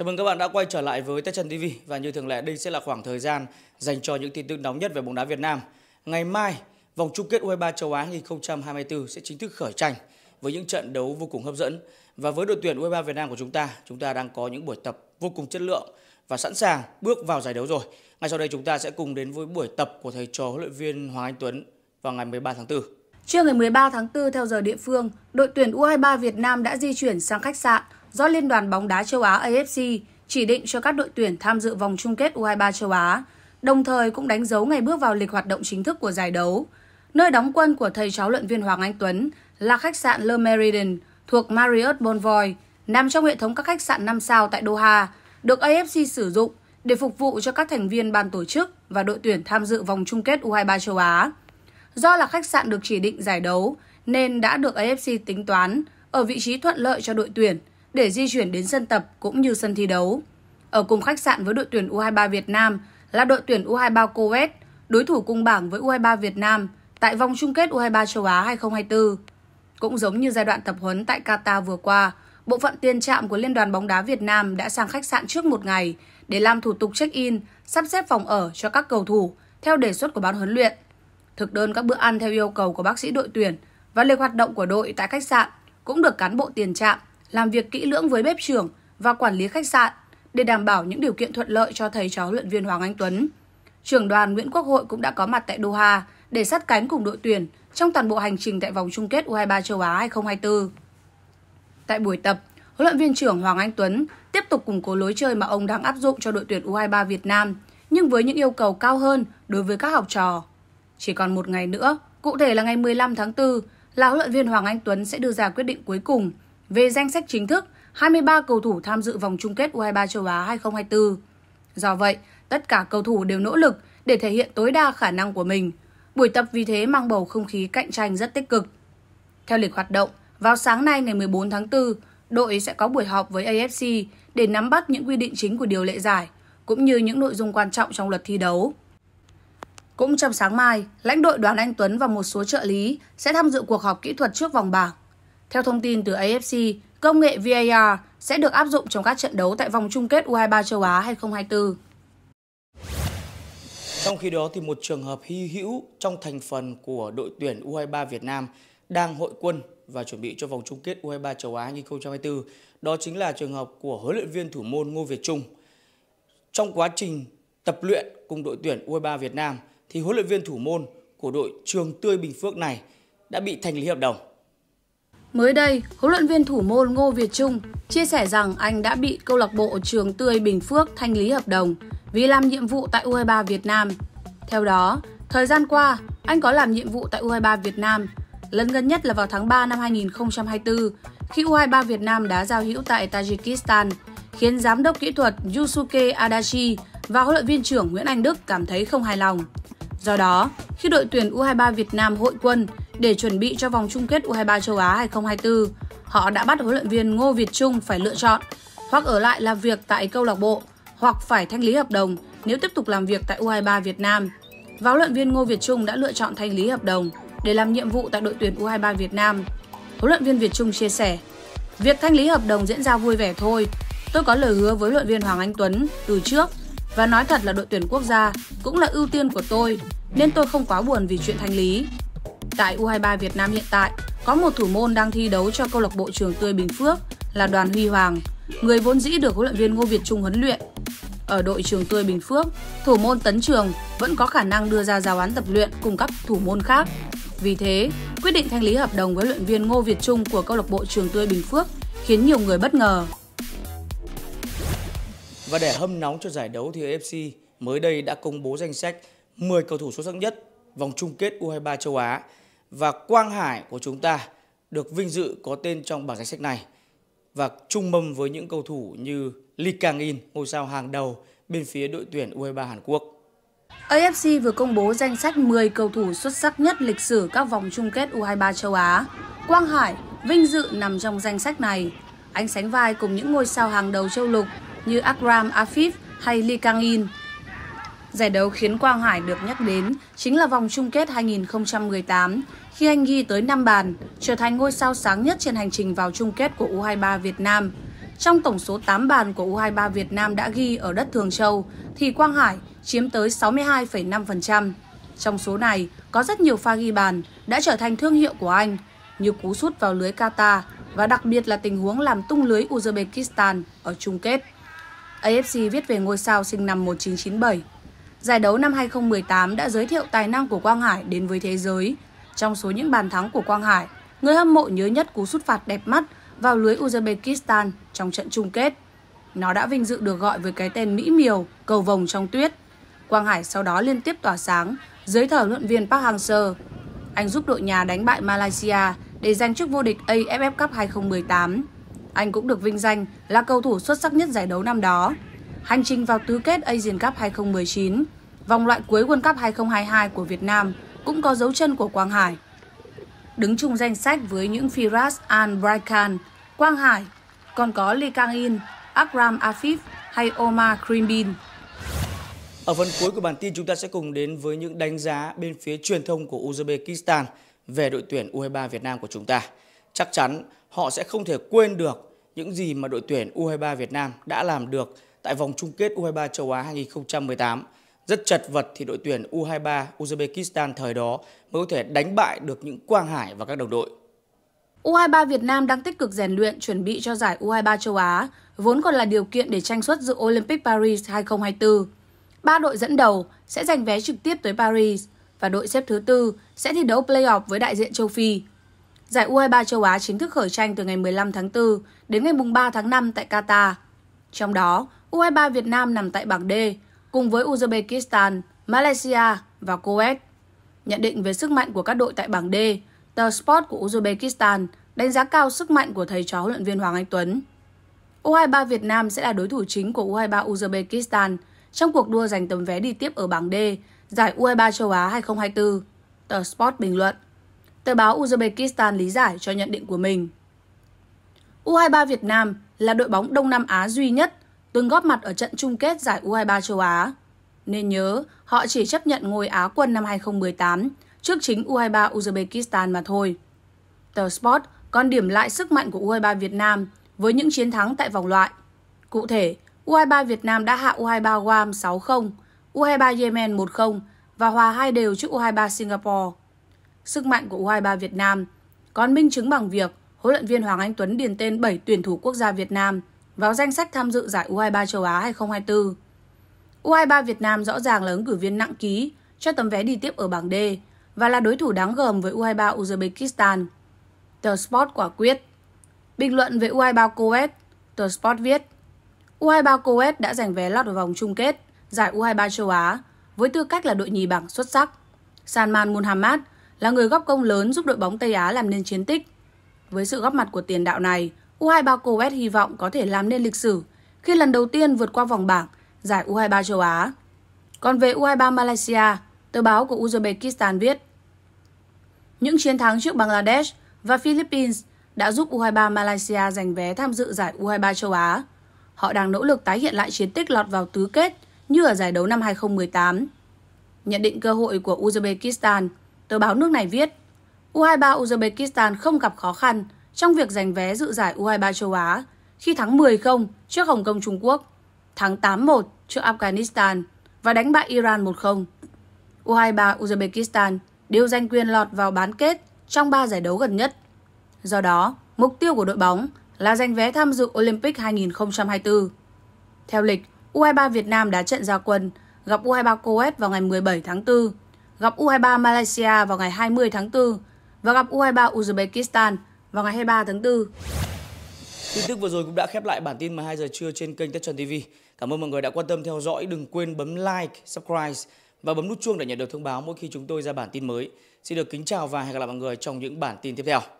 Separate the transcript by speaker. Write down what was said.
Speaker 1: Chào mừng các bạn đã quay trở lại với Tết Trần TV và như thường lệ đây sẽ là khoảng thời gian dành cho những tin tức nóng nhất về bóng đá Việt Nam. Ngày mai, vòng chung kết U23 châu Á 2024 sẽ chính thức khởi tranh với những trận đấu vô cùng hấp dẫn và với đội tuyển U23 Việt Nam của chúng ta, chúng ta đang có những buổi tập vô cùng chất lượng và sẵn sàng bước vào giải đấu rồi. Ngay sau đây chúng ta sẽ cùng đến với buổi tập của thầy trò huấn luyện viên Hoàng Anh Tuấn vào ngày 13 tháng 4.
Speaker 2: Trưa ngày 13 tháng 4 theo giờ địa phương, đội tuyển U23 Việt Nam đã di chuyển sang khách sạn do Liên đoàn bóng đá châu Á AFC chỉ định cho các đội tuyển tham dự vòng chung kết U23 châu Á, đồng thời cũng đánh dấu ngày bước vào lịch hoạt động chính thức của giải đấu. Nơi đóng quân của thầy cháu luyện viên Hoàng Anh Tuấn là khách sạn Le Meriden thuộc Marriott Bonvoy, nằm trong hệ thống các khách sạn 5 sao tại Doha, được AFC sử dụng để phục vụ cho các thành viên ban tổ chức và đội tuyển tham dự vòng chung kết U23 châu Á. Do là khách sạn được chỉ định giải đấu nên đã được AFC tính toán ở vị trí thuận lợi cho đội tuyển để di chuyển đến sân tập cũng như sân thi đấu. Ở cùng khách sạn với đội tuyển U23 Việt Nam là đội tuyển U23 Kuwait, đối thủ cùng bảng với U23 Việt Nam tại vòng chung kết U23 châu Á 2024. Cũng giống như giai đoạn tập huấn tại Qatar vừa qua, bộ phận tiền trạm của Liên đoàn bóng đá Việt Nam đã sang khách sạn trước một ngày để làm thủ tục check-in, sắp xếp phòng ở cho các cầu thủ theo đề xuất của ban huấn luyện. Thực đơn các bữa ăn theo yêu cầu của bác sĩ đội tuyển và lịch hoạt động của đội tại khách sạn cũng được cán bộ tiền trạm làm việc kỹ lưỡng với bếp trưởng và quản lý khách sạn để đảm bảo những điều kiện thuận lợi cho thầy trò huấn luyện viên Hoàng Anh Tuấn. Trưởng đoàn Nguyễn Quốc Hội cũng đã có mặt tại Doha để sát cánh cùng đội tuyển trong toàn bộ hành trình tại vòng chung kết U23 châu Á 2024. Tại buổi tập, huấn luyện viên trưởng Hoàng Anh Tuấn tiếp tục củng cố lối chơi mà ông đang áp dụng cho đội tuyển U23 Việt Nam, nhưng với những yêu cầu cao hơn đối với các học trò. Chỉ còn một ngày nữa, cụ thể là ngày 15 tháng 4, là huấn luyện viên Hoàng Anh Tuấn sẽ đưa ra quyết định cuối cùng về danh sách chính thức 23 cầu thủ tham dự vòng chung kết U23 châu Á 2024. Do vậy, tất cả cầu thủ đều nỗ lực để thể hiện tối đa khả năng của mình. Buổi tập vì thế mang bầu không khí cạnh tranh rất tích cực. Theo lịch hoạt động, vào sáng nay ngày 14 tháng 4, đội sẽ có buổi họp với AFC để nắm bắt những quy định chính của điều lệ giải, cũng như những nội dung quan trọng trong luật thi đấu. Cũng trong sáng mai, lãnh đội Đoàn Anh Tuấn và một số trợ lý sẽ tham dự cuộc họp kỹ thuật trước vòng bảng. Theo thông tin từ AFC, công nghệ VAR sẽ được áp dụng trong các trận đấu tại vòng chung kết U23 châu Á 2024.
Speaker 1: Trong khi đó thì một trường hợp hy hữu trong thành phần của đội tuyển U23 Việt Nam đang hội quân và chuẩn bị cho vòng chung kết U23 châu Á 2024, đó chính là trường hợp của huấn luyện viên thủ môn Ngô Việt Trung. Trong quá trình tập luyện cùng đội tuyển U23 Việt Nam thì huấn luyện viên thủ môn của đội Trường Tươi Bình Phước này đã bị thành lý hợp đồng
Speaker 2: Mới đây, huấn luyện viên thủ môn Ngô Việt Trung chia sẻ rằng anh đã bị câu lạc bộ Trường Tươi Bình Phước thanh lý hợp đồng vì làm nhiệm vụ tại U23 Việt Nam. Theo đó, thời gian qua, anh có làm nhiệm vụ tại U23 Việt Nam, lần gần nhất là vào tháng 3 năm 2024 khi U23 Việt Nam đã giao hữu tại Tajikistan, khiến giám đốc kỹ thuật Yusuke Adachi và huấn luyện viên trưởng Nguyễn Anh Đức cảm thấy không hài lòng. Do đó, khi đội tuyển U23 Việt Nam hội quân để chuẩn bị cho vòng chung kết U23 châu Á 2024, họ đã bắt huấn luyện viên Ngô Việt Trung phải lựa chọn hoặc ở lại làm việc tại câu lạc bộ hoặc phải thanh lý hợp đồng nếu tiếp tục làm việc tại U23 Việt Nam. Và huấn luyện viên Ngô Việt Trung đã lựa chọn thanh lý hợp đồng để làm nhiệm vụ tại đội tuyển U23 Việt Nam. Huấn luyện viên Việt Trung chia sẻ, việc thanh lý hợp đồng diễn ra vui vẻ thôi. Tôi có lời hứa với huấn luyện viên Hoàng Anh Tuấn từ trước và nói thật là đội tuyển quốc gia cũng là ưu tiên của tôi nên tôi không quá buồn vì chuyện thanh lý tại U23 Việt Nam hiện tại có một thủ môn đang thi đấu cho câu lạc bộ Trường Tươi Bình Phước là Đoàn Huy Hoàng, người vốn dĩ được huấn luyện viên Ngô Việt Trung huấn luyện. Ở đội Trường Tươi Bình Phước, thủ môn Tấn Trường vẫn có khả năng đưa ra giáo án tập luyện cùng các thủ môn khác. Vì thế, quyết định thanh lý hợp đồng với luyện viên Ngô Việt Trung của câu lạc bộ Trường Tươi Bình Phước khiến nhiều người bất ngờ.
Speaker 1: Và để hâm nóng cho giải đấu thì FC mới đây đã công bố danh sách 10 cầu thủ xuất sắc nhất vòng chung kết U23 châu Á và Quang Hải của chúng ta được vinh dự có tên trong bảng danh sách này và chung mâm với những cầu thủ như Lee Kang In, ngôi sao hàng đầu bên phía đội tuyển U23 Hàn Quốc.
Speaker 2: AFC vừa công bố danh sách 10 cầu thủ xuất sắc nhất lịch sử các vòng chung kết U23 châu Á. Quang Hải vinh dự nằm trong danh sách này. Anh sánh vai cùng những ngôi sao hàng đầu châu lục như Akram Afif hay Lee Kang In – Giải đấu khiến Quang Hải được nhắc đến chính là vòng chung kết 2018 khi anh ghi tới 5 bàn, trở thành ngôi sao sáng nhất trên hành trình vào chung kết của U23 Việt Nam. Trong tổng số 8 bàn của U23 Việt Nam đã ghi ở đất Thường Châu thì Quang Hải chiếm tới 62,5%. Trong số này, có rất nhiều pha ghi bàn đã trở thành thương hiệu của anh, như cú sút vào lưới Qatar và đặc biệt là tình huống làm tung lưới Uzbekistan ở chung kết. AFC viết về ngôi sao sinh năm 1997 Giải đấu năm 2018 đã giới thiệu tài năng của Quang Hải đến với thế giới. Trong số những bàn thắng của Quang Hải, người hâm mộ nhớ nhất cú sút phạt đẹp mắt vào lưới Uzbekistan trong trận chung kết. Nó đã vinh dự được gọi với cái tên Mỹ Miều, cầu vồng trong tuyết. Quang Hải sau đó liên tiếp tỏa sáng dưới thảo luận viên Park Hang-seo. Anh giúp đội nhà đánh bại Malaysia để giành chức vô địch AFF Cup 2018. Anh cũng được vinh danh là cầu thủ xuất sắc nhất giải đấu năm đó hành trình vào tứ kết Asian Cup 2019, vòng loại cuối World Cup 2022 của Việt Nam cũng có dấu chân của Quang Hải. Đứng chung danh sách với những Firas Al Braikan, Quang Hải, còn có Lee Kang In, Akram Afif hay Omar Krimbin.
Speaker 1: Ở phần cuối của bản tin chúng ta sẽ cùng đến với những đánh giá bên phía truyền thông của Uzbekistan về đội tuyển U23 Việt Nam của chúng ta. Chắc chắn họ sẽ không thể quên được những gì mà đội tuyển U23 Việt Nam đã làm được tại vòng chung kết U23 châu Á 2018. Rất chật vật thì đội tuyển U23 Uzbekistan thời đó mới có thể đánh bại được những Quang Hải và các đồng đội.
Speaker 2: U23 Việt Nam đang tích cực rèn luyện chuẩn bị cho giải U23 châu Á, vốn còn là điều kiện để tranh suất dự Olympic Paris 2024. Ba đội dẫn đầu sẽ giành vé trực tiếp tới Paris và đội xếp thứ tư sẽ thi đấu playoff với đại diện châu Phi. Giải U23 châu Á chính thức khởi tranh từ ngày 15 tháng 4 đến ngày 3 tháng 5 tại Qatar. Trong đó, U23 Việt Nam nằm tại bảng D cùng với Uzbekistan, Malaysia và Kuwait. Nhận định về sức mạnh của các đội tại bảng D, tờ Sport của Uzbekistan đánh giá cao sức mạnh của thầy trò huấn luyện viên Hoàng Anh Tuấn. U23 Việt Nam sẽ là đối thủ chính của U23 Uzbekistan trong cuộc đua giành tấm vé đi tiếp ở bảng D, giải U23 châu Á 2024, tờ Sport bình luận. Tờ báo Uzbekistan lý giải cho nhận định của mình. U23 Việt Nam là đội bóng Đông Nam Á duy nhất từng góp mặt ở trận chung kết giải U23 châu Á. Nên nhớ, họ chỉ chấp nhận ngôi Á quân năm 2018 trước chính U23 Uzbekistan mà thôi. Tờ Sport còn điểm lại sức mạnh của U23 Việt Nam với những chiến thắng tại vòng loại. Cụ thể, U23 Việt Nam đã hạ U23 Guam 6-0, U23 Yemen 1-0 và hòa hai đều trước U23 Singapore. Sức mạnh của U23 Việt Nam còn minh chứng bằng việc huấn luyện viên Hoàng Anh Tuấn điền tên 7 tuyển thủ quốc gia Việt Nam vào danh sách tham dự giải U23 châu Á 2024. U23 Việt Nam rõ ràng là ứng cử viên nặng ký cho tấm vé đi tiếp ở bảng D và là đối thủ đáng gờm với U23 Uzbekistan. The Sport quả quyết. Bình luận về U23 Kuwait, The Sport viết U23 Kuwait đã giành vé lọt vào vòng chung kết giải U23 châu Á với tư cách là đội nhì bảng xuất sắc. Salman Muhammad là người góp công lớn giúp đội bóng Tây Á làm nên chiến tích. Với sự góp mặt của tiền đạo này, U23 Coet hy vọng có thể làm nên lịch sử khi lần đầu tiên vượt qua vòng bảng giải U23 châu Á. Còn về U23 Malaysia, tờ báo của Uzbekistan viết Những chiến thắng trước Bangladesh và Philippines đã giúp U23 Malaysia giành vé tham dự giải U23 châu Á. Họ đang nỗ lực tái hiện lại chiến tích lọt vào tứ kết như ở giải đấu năm 2018. Nhận định cơ hội của Uzbekistan, tờ báo nước này viết U23 Uzbekistan không gặp khó khăn trong việc giành vé dự giải U23 châu Á khi thắng 10-0 trước Hồng Kông Trung Quốc, thắng 8-1 trước Afghanistan và đánh bại Iran 1-0. U23 Uzbekistan đều giành quyền lọt vào bán kết trong 3 giải đấu gần nhất. Do đó, mục tiêu của đội bóng là giành vé tham dự Olympic 2024. Theo lịch, U23 Việt Nam đá trận gia quân gặp U23 Kuwait vào ngày 17 tháng 4, gặp U23 Malaysia vào ngày 20 tháng 4 và gặp U23 Uzbekistan vào ngày 23 tháng 4.
Speaker 1: Tin tức vừa rồi cũng đã khép lại bản tin 12 giờ trưa trên kênh Tất Trần TV. Cảm ơn mọi người đã quan tâm theo dõi. Đừng quên bấm like, subscribe và bấm nút chuông để nhận được thông báo mỗi khi chúng tôi ra bản tin mới. Xin được kính chào và hẹn gặp lại mọi người trong những bản tin tiếp theo.